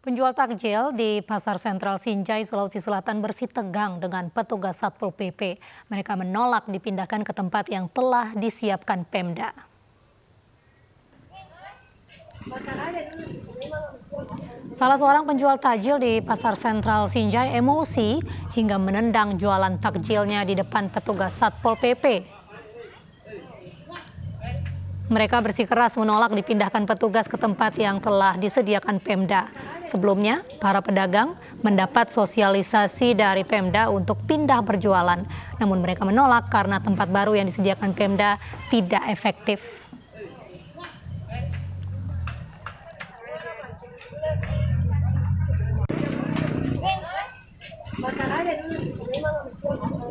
Penjual takjil di Pasar Sentral Sinjai, Sulawesi Selatan bersih tegang dengan petugas Satpol PP. Mereka menolak dipindahkan ke tempat yang telah disiapkan Pemda. Salah seorang penjual takjil di Pasar Sentral Sinjai emosi hingga menendang jualan takjilnya di depan petugas Satpol PP. Mereka bersikeras menolak dipindahkan petugas ke tempat yang telah disediakan Pemda. Sebelumnya, para pedagang mendapat sosialisasi dari Pemda untuk pindah berjualan. Namun mereka menolak karena tempat baru yang disediakan Pemda tidak efektif. Makan aja dulu.